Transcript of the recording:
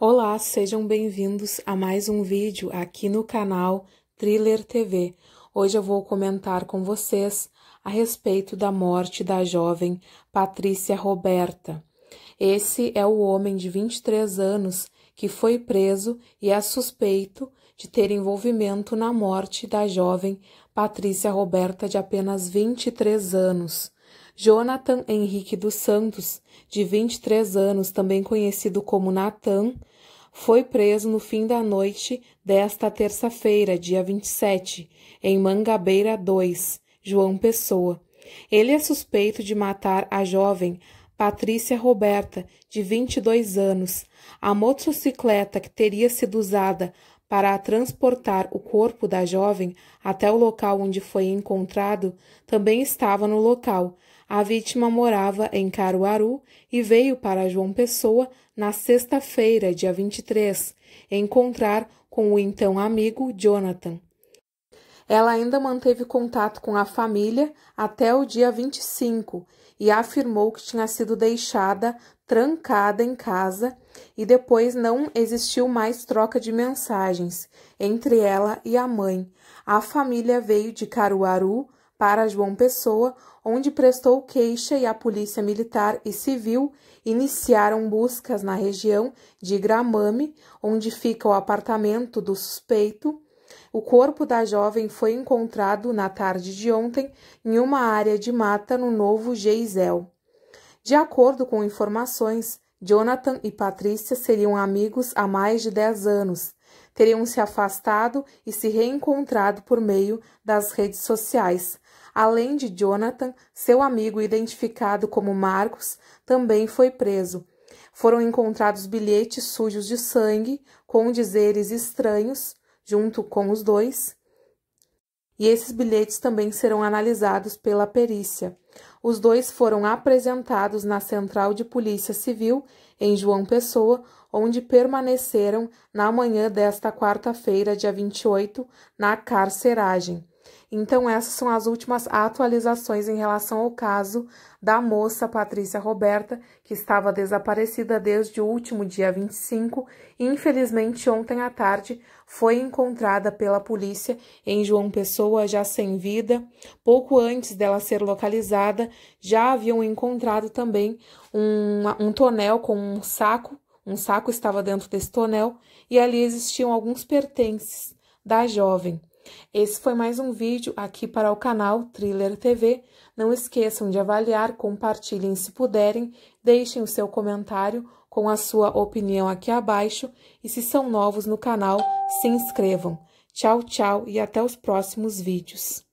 Olá, sejam bem-vindos a mais um vídeo aqui no canal Thriller TV. Hoje eu vou comentar com vocês a respeito da morte da jovem Patrícia Roberta. Esse é o homem de 23 anos que foi preso e é suspeito de ter envolvimento na morte da jovem Patrícia Roberta, de apenas 23 anos. Jonathan Henrique dos Santos, de 23 anos, também conhecido como Natan, foi preso no fim da noite desta terça-feira, dia 27, em Mangabeira 2, João Pessoa. Ele é suspeito de matar a jovem Patrícia Roberta, de 22 anos. A motocicleta que teria sido usada para transportar o corpo da jovem até o local onde foi encontrado, também estava no local. A vítima morava em Caruaru e veio para João Pessoa na sexta-feira, dia 23, encontrar com o então amigo Jonathan. Ela ainda manteve contato com a família até o dia 25 e afirmou que tinha sido deixada trancada em casa e depois não existiu mais troca de mensagens entre ela e a mãe. A família veio de Caruaru para João Pessoa, onde prestou queixa e a Polícia Militar e Civil iniciaram buscas na região de Gramame, onde fica o apartamento do suspeito o corpo da jovem foi encontrado na tarde de ontem em uma área de mata no Novo Geisel. De acordo com informações, Jonathan e Patrícia seriam amigos há mais de 10 anos. Teriam se afastado e se reencontrado por meio das redes sociais. Além de Jonathan, seu amigo identificado como Marcos também foi preso. Foram encontrados bilhetes sujos de sangue, com dizeres estranhos junto com os dois. E esses bilhetes também serão analisados pela perícia. Os dois foram apresentados na Central de Polícia Civil, em João Pessoa, onde permaneceram na manhã desta quarta-feira, dia 28, na carceragem. Então, essas são as últimas atualizações em relação ao caso da moça Patrícia Roberta, que estava desaparecida desde o último dia 25 e, infelizmente, ontem à tarde foi encontrada pela polícia em João Pessoa, já sem vida. Pouco antes dela ser localizada, já haviam encontrado também um, um tonel com um saco. Um saco estava dentro desse tonel e ali existiam alguns pertences da jovem. Esse foi mais um vídeo aqui para o canal Thriller TV. Não esqueçam de avaliar, compartilhem se puderem, deixem o seu comentário com a sua opinião aqui abaixo e se são novos no canal, se inscrevam. Tchau, tchau e até os próximos vídeos.